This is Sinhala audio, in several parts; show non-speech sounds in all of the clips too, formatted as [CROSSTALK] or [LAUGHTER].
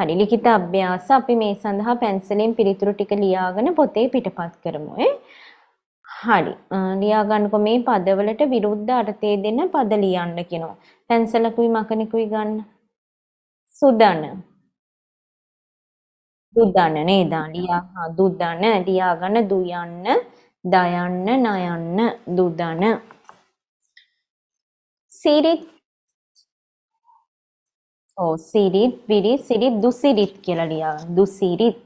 හරි ලිඛිත අභ්‍යාස අපි මේ සඳහා පැන්සලෙන් පිළිතුරු ටික ලියාගෙන පොතේ පිටපත් කරමු ඈ. හරි. ලියා ගන්නකො මේ පදවලට විරුද්ධ අර්ථය දෙන පද ලියන්න කියනවා. පැන්සලකුයි මකනිකුයි ගන්න. සුදන. දුදන නේද? ලියා හා දුදන ලියා ගන්න දුයන්න දයන්න නයන්න දුදන. සිරිත් ඕ සිරිත් විරි සිරිත් දුසිරිත් කියලා ලියන්න දුසිරිත්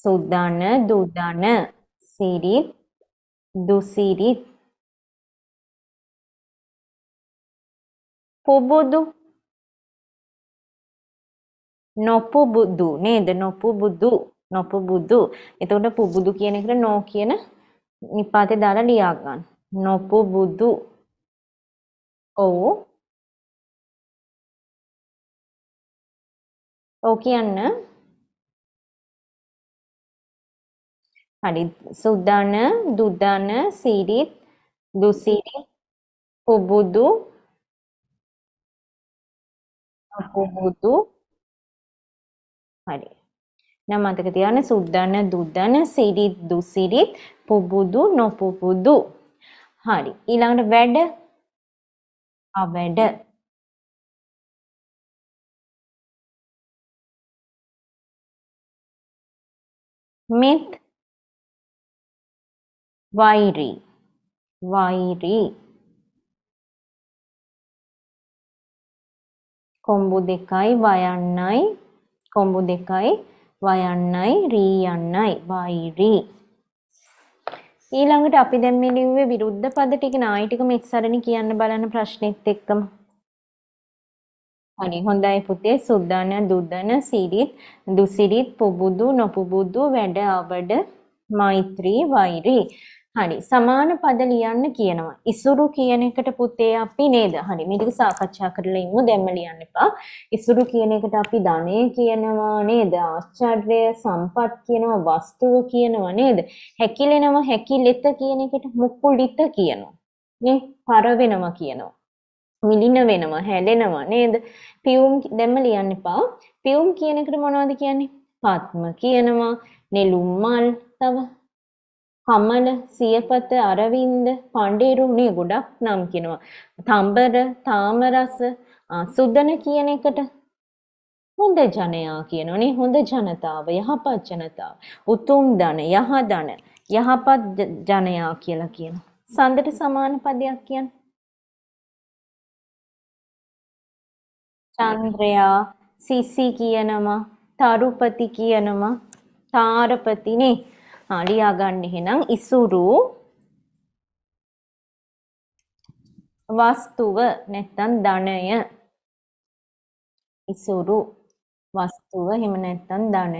සුදන දුදන සිරිත් දුසිරිත් පුබුදු නොපුබුදු නේද නොපුබුදු නොපුබුදු එතකොට පුබුදු කියන එකට නෝ කියන නිපාතේ දාලා ලියා ගන්න නොපුබුදු ඔව් ඔව් කියන්න. හරි සුදන දුදන සිරිත් දුසිරි පුබුදු පුබුදු හරි නම් මතක තියාගන්න සුද්දන දුද්දන සිරිත් දුසිරිත් පුබුදු නොපුබුදු හරි ඊළඟට වැඩ අවැඩ myth wiry wiry කොම්බු දෙකයි වයන්නයි කොම්බු දෙකයි වයන්නයි රී යන්නයි වෛරි ඊළඟට අපි දැන් මේ ලිව්වේ විරුද්ධ පද ටික නායි ටික මෙච්චරනේ කියන්න බලන ප්‍රශ්නෙත් එක්කම හරි හොඳයි පුතේ සුද්ධන දුදන සිරිත් දුසිරිත් පුබුදු නොපුබුදු වැඩ අවඩ මෛත්‍රී වෛරී හරි සමාන පද ලියන්න කියනවා ඉසුරු කියන එකට පුතේ අපි නේද හරි මේ ටික සාකච්ඡා කරලා ඉමු දැම්ම ලියන්න එපා ඉසුරු කියන එකට අපි ධනය කියනවා නේද ආශ්චර්ය සම්පත් කියනවා වස්තුව කියනවා නේද හැකිලෙනවා හැකිලෙත කියන එකට මුකුලිත කියනවා නේ පර වෙනවා කියනවා මිලින වෙනම හැඩෙනවා නේද පියුම් දැම්ම ලියන්න එපා පියුම් කියන එකට මොනවද කියන්නේ පත්ම කියනවා නෙළුම් මල් තව කමල සියපත අරවින්ද පණ්ඩේරු මේ ගොඩක් නම් කියනවා තඹර තාමරස සුදන කියන එකට හොඳ ජනයා කියනෝනේ හොඳ ජනතාව යහපත් ජනතාව උතුම් ධන යහ ධන යහපත් ජනයා කියලා කියනවා සඳට සමාන පදයක් කියන්නේ චන්ද්‍රයා සිසි කියනම තරුපති කියනම තාරපතිනේ අලියා ගන්න එහෙනම් ඉසුරු වස්තුව නැත්තම් ධනය ඉසුරු වස්තුව එහෙම නැත්තම් ධනය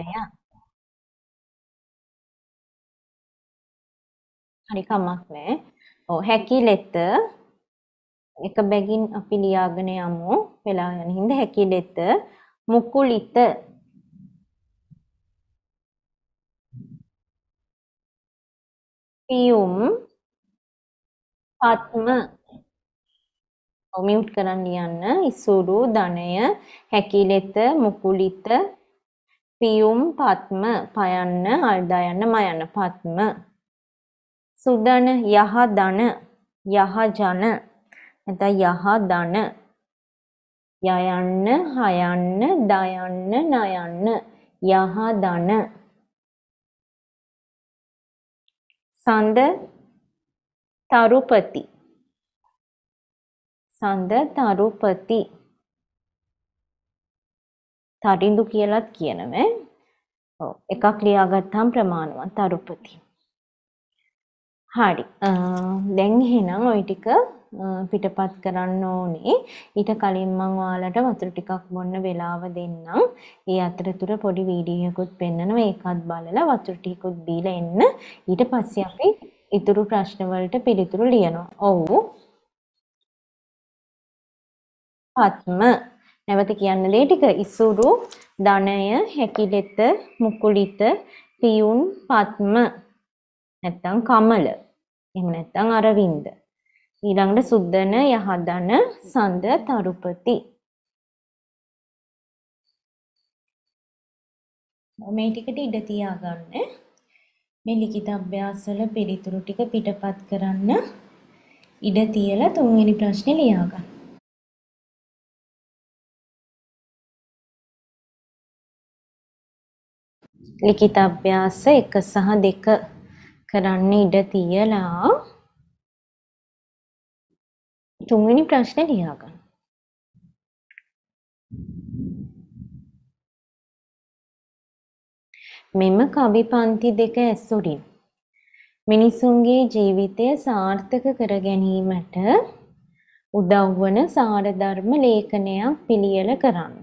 හරි කමක් නැහැ ඔව් හැකිලෙත එක බැගින් අපි ලියාගෙන යමු. වෙලා යන හින්දා හැකිලෙත මුකුලිත පියුම් පත්ම මියුට් කරන්න යන්න ඉසුරු ධනය හැකිලෙත මුකුලිත පියුම් පත්ම පයන්න අල්දා යන්න මයන්න පත්ම සුදන යහ ධන යහ ජන නැත්නම් යහ දන යයන්න හයන්න දයන්න නයන්න යහ දන සඳ තරුපති සඳ තරුපති තරිඳු කියලත් කියනවෑ ඔව් එකක් ලියාගත්තාම ප්‍රමාණවත් තරුපති හරි දැන් එහෙනම් ওই ටික පිටපත් කරන්න ඕනේ. ඊට කලින් මම ඔයාලට වතුර ටිකක් බොන්න වෙලාව දෙන්නම්. ඒ අතරතුර පොඩි වීඩියෝ එකකුත් පෙන්නනවා. ඒකත් බලලා වතුර ටිකකුත් බීලා එන්න. ඊට පස්සේ අපි ඉතුරු ප්‍රශ්න වලට පිළිතුරු ලියනවා. ඔව්. ආත්ම නැවත කියන්න දෙය ටික ඉසුරු ධනය හැකිලෙත මුකුලිත පියුන් පත්ම නැත්තම් කමල එහෙම නැත්තම් අරවින්ද ඊළඟට සුද්ධන යහදන සඳ තරුපති මේ ටිකට ඉඩ තියාගන්න මේ ලිඛිත අභ්‍යාසවල පිළිතුරු ටික පිටපත් කරන්න ඉඩ තියලා තුන්වෙනි ප්‍රශ්නේ ලියාගන්න ලිඛිත අභ්‍යාස 1 සහ 2 කරන්න ඉඩ තියලා තුන්වෙනි ප්‍රශ්නේ ලියාගන්න. මෙම කවි පන්ති දෙක ඇසුරින් මිනිසුන්ගේ ජීවිතය සාර්ථක කර ගැනීමට උදව් වන සාරධර්ම ලේඛනයක් පිළියෙල කරන්න.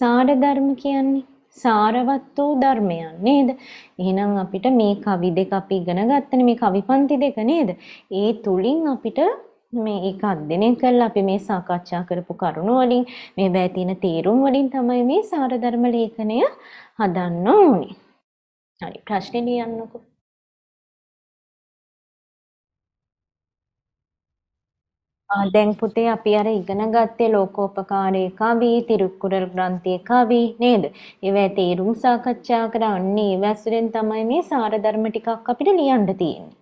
සාරධර්ම කියන්නේ සාරවත් වූ ධර්මයන් නේද? එහෙනම් අපිට මේ කවි දෙක අපි ඉගෙන ගත්තනේ මේ කවි පන්ති දෙක නේද? ඒ තුලින් අපිට මේ ඒක අධ්‍යයනය කරලා අපි මේ සාකච්ඡා කරපු කරුණු වලින් මේ වැය තියෙන තේරුම් වලින් තමයි මේ සාරධර්ම ලේඛනය හදන්න ඕනේ. හරි ප්‍රශ්නේ ලියන්නකෝ. දැන් පුතේ අපි අර ඉගෙන ගත්තේ ලෝකෝපකාරී කවි, තිරුකුරල් ග්‍රන්ථයේ කවි නේද? ඒවැ තේරුම් සාකච්ඡා කරා. අන්න ඒව ඇසුරෙන් තමයි මේ සාර ධර්ම ටිකක් අපිට ලියන්න තියෙන්නේ.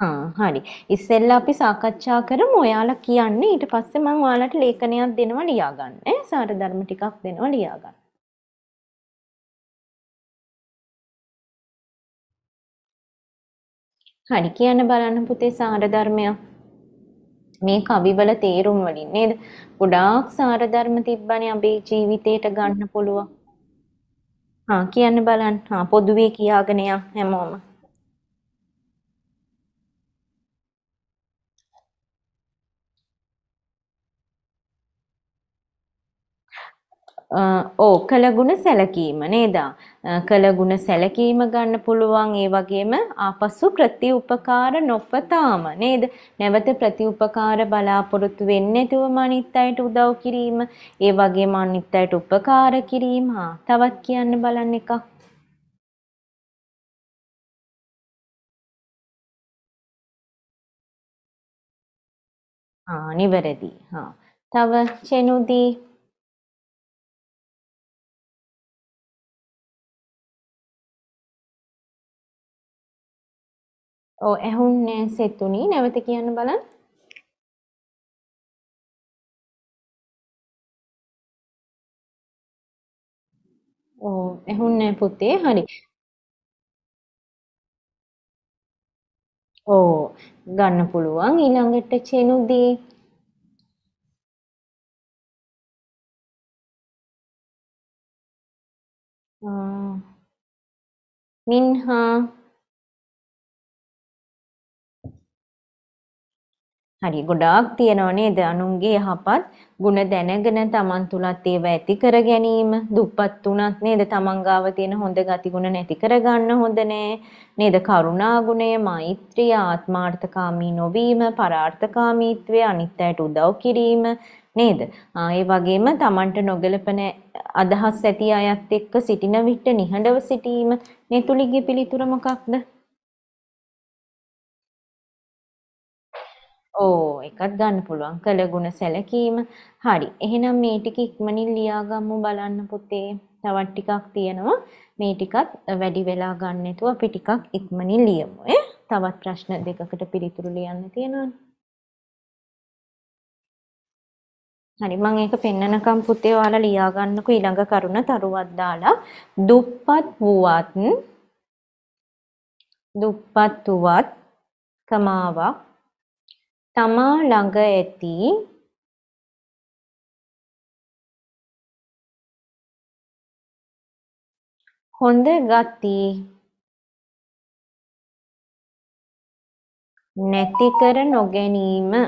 ආ හරි. ඉස්සෙල්ලා අපි සාකච්ඡා කරමු. ඔයාලා කියන්නේ ඊට පස්සේ මම ඔයාලට ලේඛනයක් දෙනවා ලියා ගන්න. ඈ සාර ධර්ම ටිකක් දෙනවා ලියා ගන්න. හරි කියන්න බලන්න පුතේ සාර ධර්මයක්. මේ කවිවල තේරුම් වලින් නේද? ගොඩාක් සාර ධර්ම තිබ්බනේ අපේ ජීවිතේට ගන්න පුළුවන්. හා කියන්න බලන්න. හා පොදුවේ කියාගෙන යම් හැමෝම. ඕ කළගුණ සැලකීම නේද? කළගුණ සැලකීම ගන්න පුළුවන් ඒ වගේම ආපසු ප්‍රතිඋපකාර නොපතාම නේද? නැවත ප්‍රතිඋපකාර බලාපොරොත්තු වෙන්නේ නැතුවම අනිත් අයට උදව් කිරීම, ඒ වගේම අනිත් අයට උපකාර කිරීම. තවත් කියන්න බලන්න එකක්. ආ නිවැරදි. හා. තව චෙනුදී ඔව් ඇහුන්නේ සෙතුණි නැවත කියන්න බලන්න. ඔව් ඇහුන්නේ පුතේ හරි. ඔව් ගන්න පුළුවන් ඊළඟට චෙනුදී මින්හා හරි ගොඩාක් තියෙනව නේද අනුන්ගේ යහපත් ಗುಣ දැනගෙන තමන් තුලත් ඒව ඇති කර ගැනීම දුප්පත් තුනක් නේද තමන් ගාව තියෙන හොඳ ගති ගුණ නැති කර ගන්න හොඳ නෑ නේද කරුණා ගුණය මෛත්‍රිය ආත්මාර්ථකාමී නොවීම පරාර්ථකාමීත්වය අනිත් අයට උදව් කිරීම නේද ඒ වගේම තමන්ට නොගැලපෙන අදහස් ඇති අයත් එක්ක සිටින විට නිහඬව සිටීම මේ තුලිගේ පිළිතුර මොකක්ද ඕ එකත් ගන්න පුළුවන් කළගුණ සැලකීම හරි එහෙනම් මේ ටික ඉක්මනින් ලියාගමු බලන්න පුතේ තවත් ටිකක් තියෙනවා මේ ටිකත් වැඩි වෙලා ගන්න නැතුව අපි ටිකක් ඉක්මනින් ලියමු ඈ තවත් ප්‍රශ්න දෙකකට පිළිතුරු ලියන්න තියෙනවානේ හරි මම ඒක පෙන්නනකම් පුතේ ඔයාලා ලියා ගන්නකො ඊළඟ කරුණ තරුවක් දාලා දුප්පත් වුවත් දුප්පත් වුවත් කමාවක් තමා ළඟ ඇති හොඳ ගති නැති කර නොගැනීම ඔව්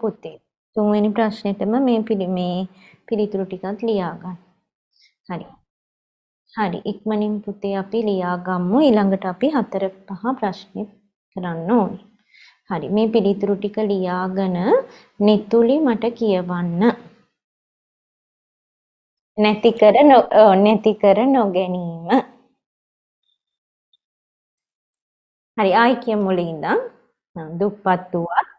පුතේ තුන්වෙනි ප්‍රශ්නෙටම මේ පිළි මේ පිළිතුරු ටිකත් ලියා ගන්න. හරි. හරි ඉක්මනින් පුතේ අපි ලියාගමු ඊළඟට අපි හතර පහ ප්‍රශ්න කරන්න ඕනි. හරි මේ පිළිතුරු ටික ලියාගෙන නිතුලි මට කියවන්න. නැති කර නැති කර නොගැනීම. හරි ආයි කියමු මුලින්ද? දුප්පත් වූවත්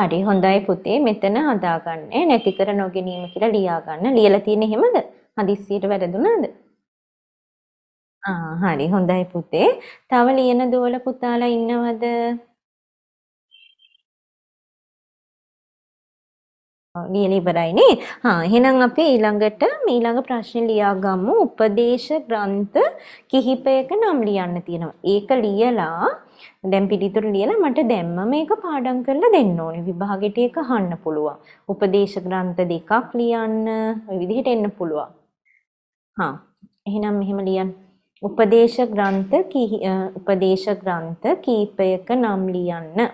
හරි හොඳයි පුතේ මෙතන හදාගන්නේ නැති කර නොගැනීම කියලා ලියාගන්න. ලියලා තියෙන්නේ එහෙමද? හදිස්සියට වැරදුනාද? ආ හරි හොඳයි පුතේ. තව ලියන දුවල පුතාලා ඉන්නවද? ලියලා ඉවරයිනේ. හා එහෙනම් අපි ඊළඟට ඊළඟ ප්‍රශ්නේ ලියාගමු. උපදේශ ග්‍රන්ථ කිහිපයක නම් ලියන්න තියෙනවා. ඒක ලියලා දැන් පිළිතුරු ලියලා මට දැම්ම මේක පාඩම් කරලා දෙන්න ඕනේ. විභාගෙට ඒක අහන්න පුළුවන්. උපදේශ ග්‍රන්ථ දෙකක් ලියන්න ඔය විදිහට එන්න පුළුවන්. හා එහෙනම් මෙහෙම ලියන්න. උපදේශ ග්‍රන්ථ උපදේශ ග්‍රන්ථ කීපයක නම් ලියන්න.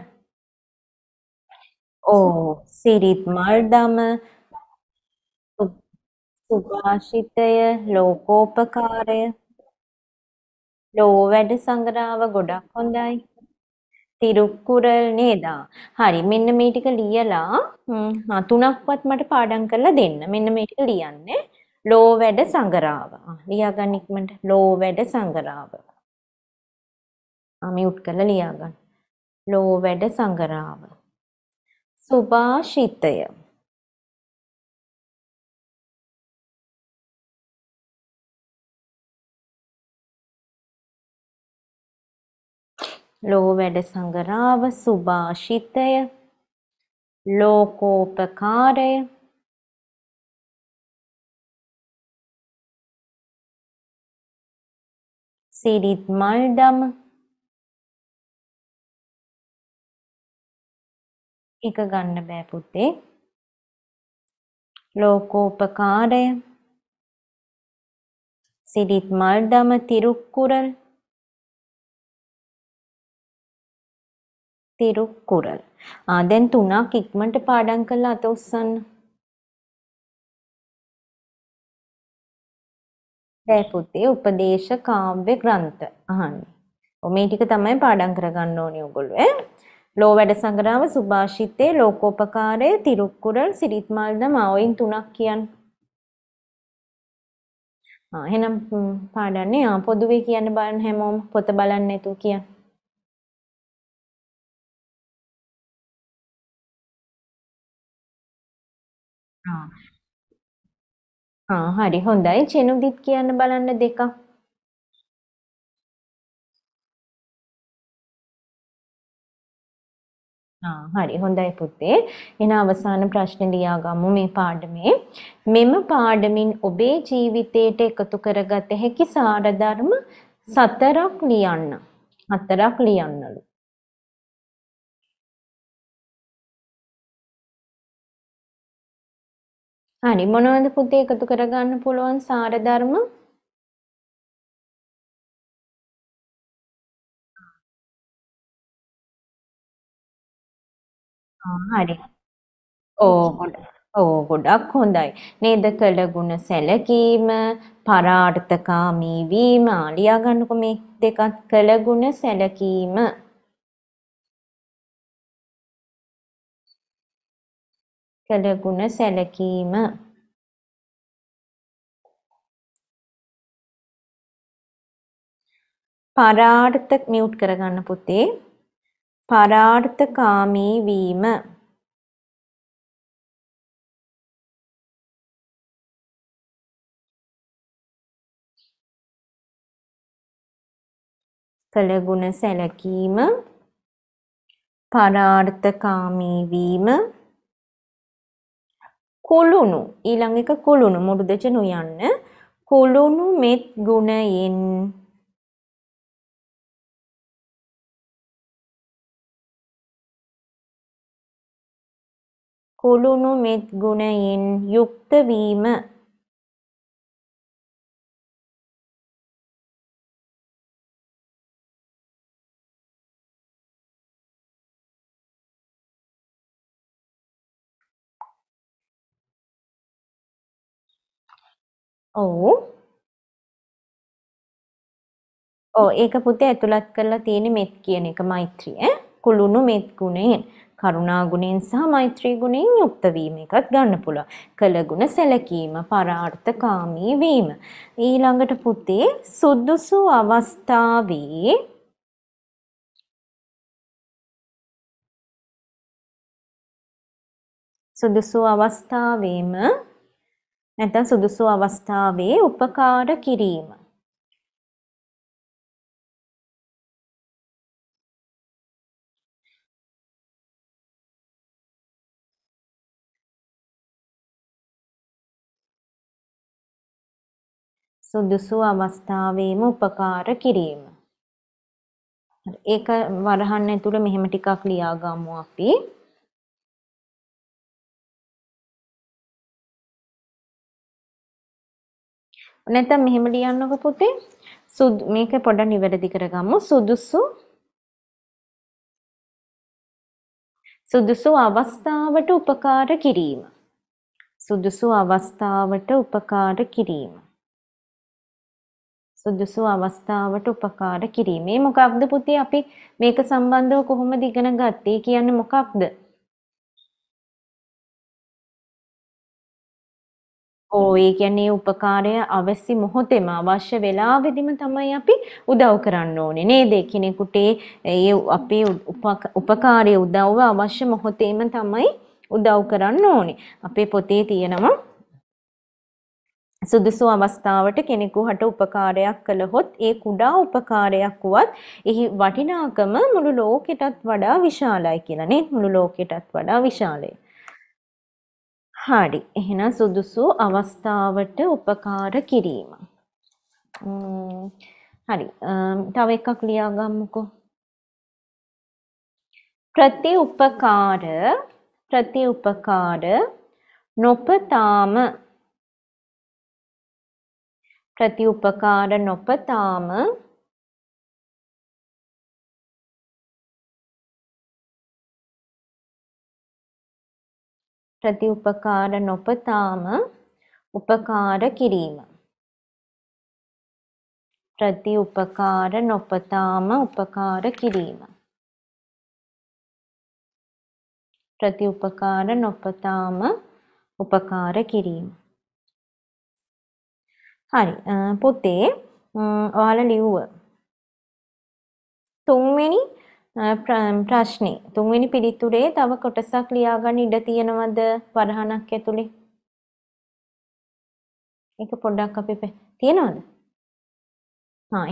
ඕ සිරිත් මල්දම සුභාෂිතය ලෝකෝපකාරය ලෝ වැඩ සංගරාව ගොඩක් හොඳයි තිරුක්කුරල් නේදා හරි මෙන්න මේ ටික ලියලා අතුණක්වත් මට පාඩම් කරලා දෙන්න මෙන්න මේ ටික ලියන්නේ ලෝ වැඩ සංගරාව ලියාගන්න ඉක්මනට ලෝ වැඩ සංගරාව මියුට් කරලා ලියාගන්න ලෝ වැඩ සංගරාව සුභාෂිතය ලෝ වැඩ සංගරාව සුභාෂිතය ලෝකෝපකාරය සිරිත් මල්දම එක ගන්න බෑ පුතේ. ලෝකෝපකාරය සිරිත් මල්දම තිරුක්කුරල් තිරුක්කුරල්. ආ දැන් තුනක් ඉක්මනට පාඩම් කරලා අත උස්සන්න. බෑ පුතේ උපදේශ කාව්‍ය ග්‍රන්ථ අහන්නේ. ඔ මේ ටික තමයි පාඩම් කරගන්න ඕනේ ඔයගොල්ලෝ ඈ. ලෝ වැඩසඟරාව සුභාෂිතේ ලෝකෝපකාරයේ තිරුක්කුරල් සිරිත්මල්ද මාවයින් තුනක් කියන්න. එහෙනම් පාඩන්නේ පොදුවේ කියන්න බලන්න හැමෝම පොත බලන්න එතු කියන්න. හරි හොඳයි චෙනුදිත් කියන්න බලන්න දෙකක්. හරි හොඳයි පුතේ. එන අවසාන ප්‍රශ්න ලියාගමු මේ පාඩමේ. මෙම පාඩමින් ඔබේ ජීවිතයට එකතු කරගත හැකි සාරධර්ම සතරක් ලියන්න. හතරක් ලියන්නලු. හරි මොනවද පුතේ එකතු කරගන්න පුළුවන් සාරධර්ම? ආ, හරි. ඕ හොඳ. ඕ ගොඩක් හොඳයි. නේද කළ ගුණ සැලකීම, පරාර්ථකාමී වීම, ආ, ලියා ගන්නකෝ මේ දෙකත් කළ ගුණ සැලකීම. කළ ගුණ සැලකීම. පරාර්ථක මියුට් කරගන්න පුතේ. පරාර්ථකාමී වීම කළගුණ සැලකීම පරාර්ථකාමී වීම කුළුණු ඊළඟ එක කුළුණු මුරුදචනු යන්න කුළුණු මෙත් ගුණයෙන් කුළුණු මෙත් ගුණයෙන් යුක්ත වීම ඔව් ඔව් ඒක පුතේ ඇතුළත් කරලා තියෙන මෙත් කියන එක මෛත්‍රිය කුළුණු මෙත් ගුණයෙන් කරුණා ගුණයෙන් සහ මෛත්‍රී ගුණයෙන් යුක්ත වීම එකත් ගන්න පුළුවන්. කළ ගුණ සැලකීම, පරාර්ථකාමී වීම. ඊළඟට පුතේ සුදුසු අවස්ථාවේ සුදුසු අවස්ථාවේම නැත්නම් සුදුසු අවස්ථාවේ උපකාර කිරීම සුදුසු අවස්ථාවේම උපකාර කිරීම. ඒක වරහන් ඇතුළේ මෙහෙම ටිකක් ලියාගමු අපි. නැත්නම් මෙහෙම ලියන්නකො පුතේ. සුදු මේක පොඩක් නිවැරදි කරගමු. සුදුසු සුදුසු අවස්ථාවට උපකාර කිරීම. සුදුසු අවස්ථාවට උපකාර කිරීම. සුදුසු අවස්ථාවට උපකාර කිරීමේ මොකක්ද පුතේ අපි මේක සම්බන්ධව කොහොමද ඉගෙන ගත්තේ කියන්නේ මොකක්ද? ඕ ඒ කියන්නේ උපකාරය අවශ්‍ය මොහොතේම අවශ්‍ය වෙලාවෙදිම තමයි අපි උදව් කරන්න ඕනේ නේද කෙනෙකුට ඒ අපේ උපකාරය උදව්ව අවශ්‍ය මොහොතේම තමයි උදව් කරන්න ඕනේ අපේ පොතේ තියෙනවා සුදුසු අවස්ථාවට කෙනෙකු හට උපකාරයක් කළහොත් ඒ කුඩා උපකාරයක් වුවත් එහි වටිනාකම මුළු ලෝකෙටත් වඩා විශාලයි කියලා නේද මුළු ලෝකෙටත් වඩා විශාලයි. හරි. එහෙනම් සුදුසු අවස්ථාවට උපකාර කිරීම. හරි. තව එකක් ලියාගමුකෝ. ප්‍රතිඋපකාර ප්‍රතිඋපකාර නොපතාම ප්‍රතිඋපකාර නොපතාම ප්‍රතිඋපකාර නොපතාම උපකාර කිරීම ප්‍රතිඋපකාර නොපතාම උපකාර කිරීම ප්‍රතිඋපකාර නොපතාම උපකාර කිරීම හරි පොතේ ඔයාල ලිව්ව තුන්වෙනි ප්‍රශ්නේ තුන්වෙනි පිළිතුරේ තව කොටසක් ලියාගන්න ඉඩ තියෙනවද වරහනක් ඇතුලේ ඒක පොඩ්ඩක් අපි තියෙනවද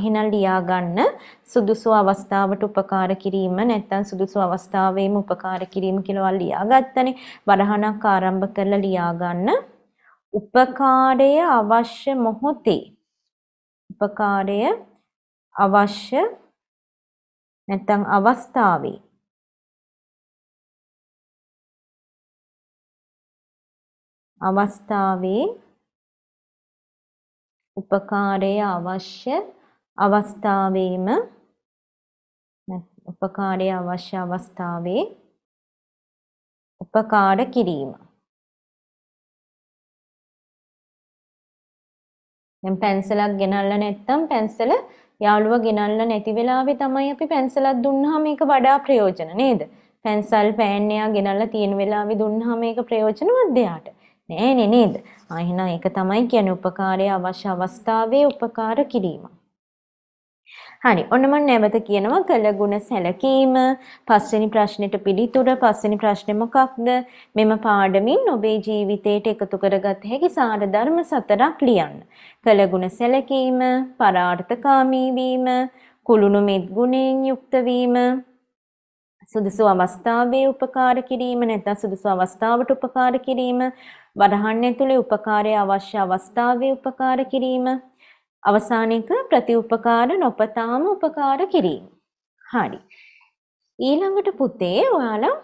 එහෙනම් ලියා ගන්න සුදුසු අවස්ථාවට උපකාර කිරීම නැත්නම් සුදුසු අවස්ථාවේම උපකාර කිරීම කියලා ලියා ගත්තනේ. වරහණක් ආරම්භ කරලා ලියා ගන්න. උපකාරය අවශ්‍ය මොහොතේ උපකාරය අවශ්‍ය නැත්නම් අවස්ථාවේ අවස්ථාවේ උපකාරය අවශ්‍ය අවස්ථාවේම උපකාරය අවශ්‍ය අවස්ථාවේ උපකාර කිරීම දැන් පැන්සලක් ගෙනල්ලා නැත්තම් පැන්සල යාළුවා ගෙනල්ලා නැති වෙලාවේ තමයි අපි පැන්සලක් දුන්නාම මේක වඩා ප්‍රයෝජන නේද? පැන්සල් පෑන් එයා ගෙනල්ලා තියෙන වෙලාවේ දුන්නාම මේක ප්‍රයෝජනවත්ද යාට? නෑනේ නේද? ආ එහෙනම් ඒක තමයි කියන්නේ උපකාරය අවශ්‍ය අවස්ථාවේ උපකාර කිරීම. හරි. ඔන්න මම නැවත කියනවා කළ ගුණ සැලකීම. පස්වෙනි ප්‍රශ්නෙට පිළිතුර පස්වෙනි ප්‍රශ්නේ මොකක්ද? මෙම පාඩමින් ඔබේ ජීවිතයට එකතු කරගත හැකි සාර ධර්ම සතරක් ලියන්න. කළ ගුණ සැලකීම, පරාර්ථකාමී වීම, කුළුණු මෙත් ගුණයෙන් යුක්ත වීම, සුදුසු අවස්ථාවේ උපකාර කිරීම නැත්නම් සුදුසු අවස්ථාවට උපකාර කිරීම වරහන් ඇතුලේ උපකාරය අවශ්‍ය අවස්ථාවේ උපකාර කිරීම අවසාන එක ප්‍රතිඋපකාර නොපතාම උපකාර කිරීම. හරි. ඊළඟට පුතේ ඔයාලා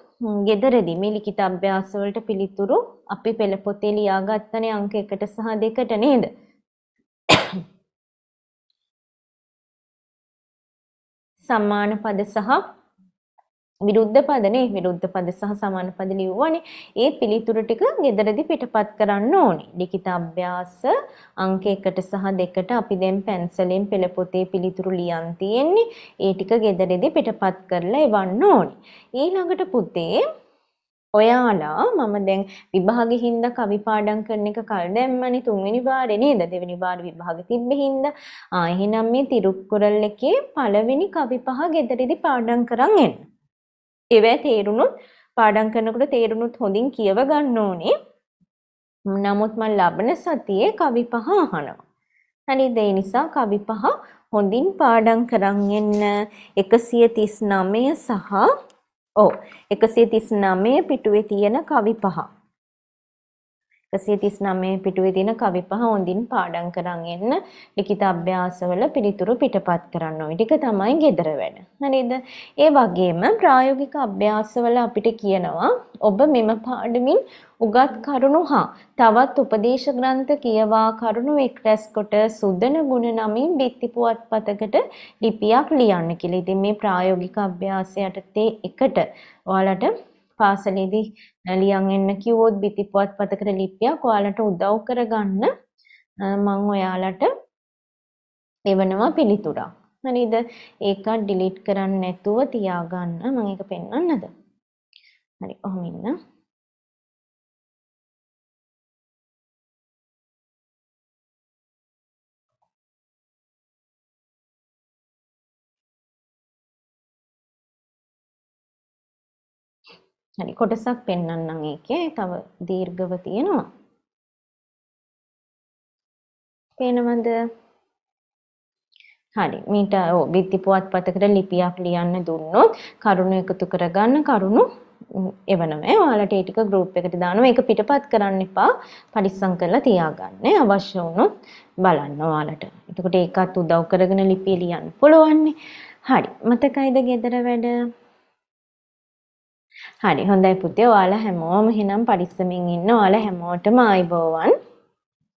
ගෙදරදී මේ ලිඛිත අභ්‍යාස වලට පිළිතුරු අපි පෙළ පොතේ ලියාගත්තනේ අංක 1ට සහ 2ට නේද? [COUGHS] සම්මාන පද සහ විරුද්ධ පදනේ විරුද්ධ පද සහ සමාන පද ලියුවානේ ඒ පිළිතුර ටික gederedi පිටපත් කරන්න ඕනේ. ලිඛිත අභ්‍යාස අංක 1ට සහ 2ට අපි දැන් පැන්සලෙන් පෙළ පොතේ පිළිතුරු ලියන් තියෙන්නේ. ඒ ටික gederedi පිටපත් කරලා එවන්න ඕනේ. ඊළඟට පුතේ ඔයාලා මම දැන් විභාගෙ හින්දා කවි පාඩම් කරන එක කල් දැම්මනේ තුන්වෙනි වාරේ නේද දෙවෙනි වාරේ විභාගෙ තිබ්බෙ හින්දා ආ එහෙනම් මේ තිරුක්කුරල් එකේ පළවෙනි කවි පහ gederedi පාඩම් කරන් එන්න ඒවැ තේරුණුත් පාඩම් කරනකොට තේරුණුත් හොඳින් කියව ගන්න ඕනේ. නමුත් මම ලබන සතියේ කවි පහ අහනවා. හරි ඒ නිසා කවි පහ හොඳින් පාඩම් කරන් එන්න 139 සහ ඔව් 139 පිටුවේ තියෙන කවි පහ. 139 පිටුවේ තියෙන කවි පහ හොඳින් පාඩම් කරන් එන්න ලිඛිත අභ්‍යාසවල පිළිතුරු පිටපත් කරන්න ওই ටික තමයි gedara වැඩ. හරිද? ඒ වගේම ප්‍රායෝගික අභ්‍යාසවල අපිට කියනවා ඔබ මෙම පාඩමින් උගත් කරුණු හා තවත් උපදේශ ග්‍රන්ථ කියවා කරුණු එක් රැස්කොට සුදන ගුණ නමින් බිත්ති පුවත්පතකට ලිපියක් ලියන්න කියලා. ඉතින් මේ ප්‍රායෝගික අභ්‍යාසයට තේ එකට ඔයාලට පාසලේදී ලියන් එන්න කිව්වොත් බිති පුවත්පතකට ලිපියක් ඔයාලට උදව් කරගන්න මම ඔයාලට එවනවා පිළිතුරක්. හරිද? ඒක ඩිලීට් කරන්න නැතුව තියාගන්න මම ඒක පෙන්වන්නද? හරි, ඔහොම ඉන්න. හරි කොටසක් පෙන්වන්නම් ඒකේ තව දීර්ඝව තියෙනවා. පේනවද? හරි මීට ඔව් බිත්ති පුවත්පතකට ලිපියක් ලියන්න දුන්නොත් කරුණු එකතු කරගන්න කරුණු එවනම ඔයාලට ඒ ටික ගෲප් එකට දානවා ඒක පිටපත් කරන්න එපා පරිස්සම් කරලා තියාගන්න අවශ්‍ය වුණොත් බලන්න ඔයාලට එතකොට ඒකත් උදව් කරගෙන ලිපිය ලියන්න පුළුවන් හරි මතකයිද ගෙදර වැඩ හරි හොඳයි පුතේ ඔයාලා හැමෝම එහෙනම් පරිස්සමින් ඉන්න ඔයාලා හැමෝටම ආයිබෝවන්